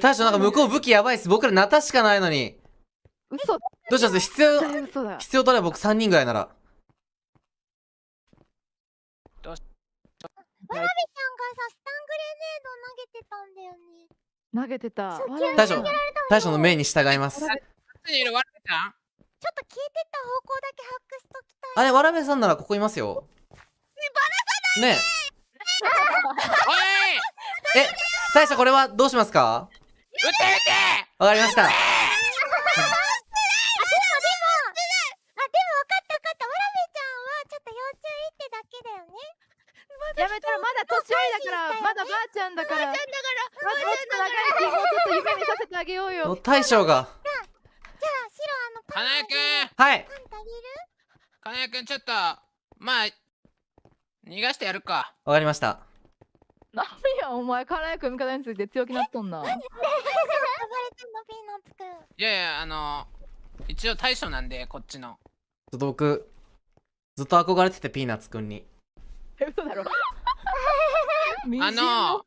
大将なんか向こう武器やばいっす。僕らナタしかないのに。嘘どうします必要、必要とれば僕3人ぐらいなら。どうしわらびちゃんがさ、スタングレネード投げてたんだよね。投げてた。大将、大将の命に従います。ちょっと聞いてた方向だけ発掘しときたい。あれ、わらべさんならここいますよ。ねばらさないねえ、大将これはどうしますかわかりました。やめたらまだ年上だからまだばあちゃんだからばあちゃんだからもうちょっと夢見させてあげようよ大将がじゃあ白あのかなえくんはいかなえくんちょっとまあ逃がしてやるかわかりやお前かなえくん味方について強気なっとんなピーナッツくん。いやいや、あのー、一応大将なんで、こっちの。ちょっと僕、ずっと憧れてて、ピーナッツくんに。え、嘘だろ。あの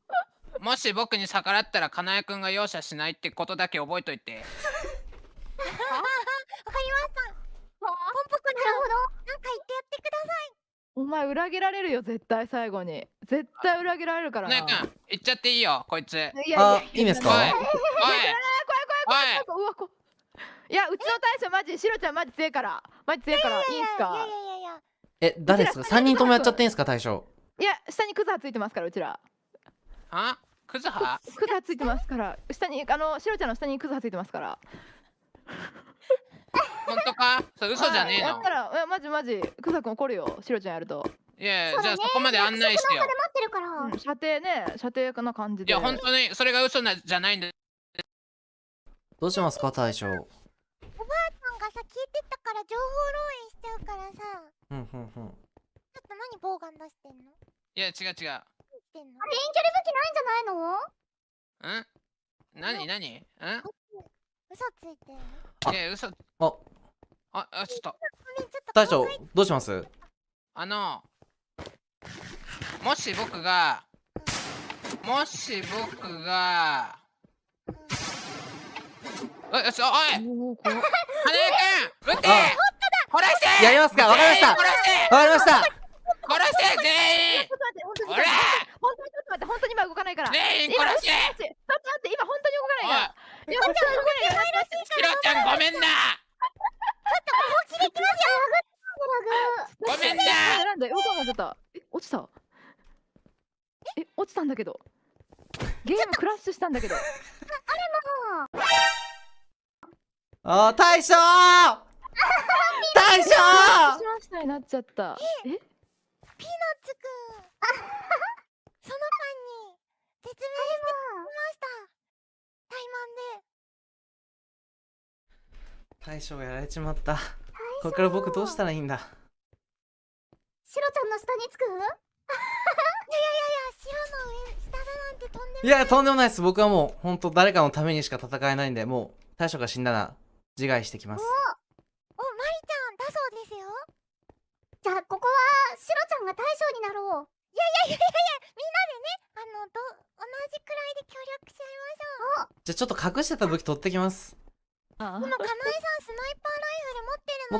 ー、もし僕に逆らったら、かなえくんが容赦しないってことだけ覚えといて。わかりました。ポンポコちゃん、なんか言ってやってください。お前裏切られるよ絶対最後に絶対裏切られるからな。ねえくん行っちゃっていいよこいつ。いやいやいいんですか。おいはいいやうちの大将マジシロちゃんマジ強いからマジ強いからいいんすかえ誰ですか3人ともやっちゃっていいんすか大将いや下にクズハついてますからうちらあクズハクズハついてますから下にあのシロちゃんの下にクズハついてますから本当かそ嘘じゃねえの、やったらマジマジクズハくん怒るよシロちゃんやるといや、じゃあそこまで案内してよ。射程ね、射程な感じで。いや、本当にそれが嘘なじゃないんだどうしますか大将おばあちゃんがさ聞いてたから情報漏洩しちゃうからさうんうんうんちょっと何ボウガン出してんのいや違う違うしてんのあれ遠距離武器ないんじゃないのうん何何ん嘘ついてるいや嘘あああちょっと大将どうしますあのもし僕がもし僕がよしおい羽根くん撃て殺せやりますかわかりましたわかりました殺せ全員ほら本当にちょっと待って本当に今動かないから全員殺せちょっと待って今本当に動かないから今本当に動かないからひろちゃんごめんなちょっと本気でいきますよごめんな選んで音がちょっとえ落ちたえ落ちたんだけどゲームクラッシュしたんだけどあ大将大将しましになっちゃったえピーナッツくん そのパンに絶命してました怠慢で大将やられちまったこれから僕どうしたらいいんだシロちゃんの下につく いやいやいやシロの上下だなんてとんでもないいやとんでもないです僕はもう本当誰かのためにしか戦えないんでもう大将が死んだら自害してきますおおマリちゃんだそうですよじゃあここはシロちゃんが大将になろういやいやいやいやみんなでねあのど同じくらいで協力し合いましょうじゃあちょっと隠してた武器取ってきますああでもカナエさんスナイパ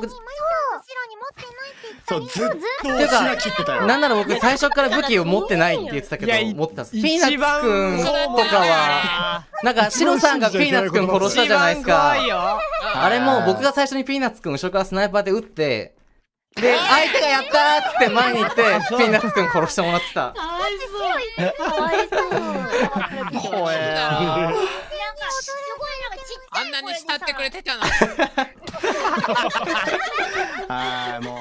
ーライフル持ってるのにマリちゃんに持ってないって言っそうずっとってたよなんなら僕最初から武器を持ってないって言ってたけど持ってたピーナッツくんとかはなんかシロさんがピーナッツくん殺したじゃないですかあれも僕が最初にピーナッツくん後ろからスナイパーで撃ってで、相手がやったーって前に行って、ピーナッツくん殺してもらってた。かわいそう。かわいそう。怖えな。んなに慕ってくれてたの ああ、もう。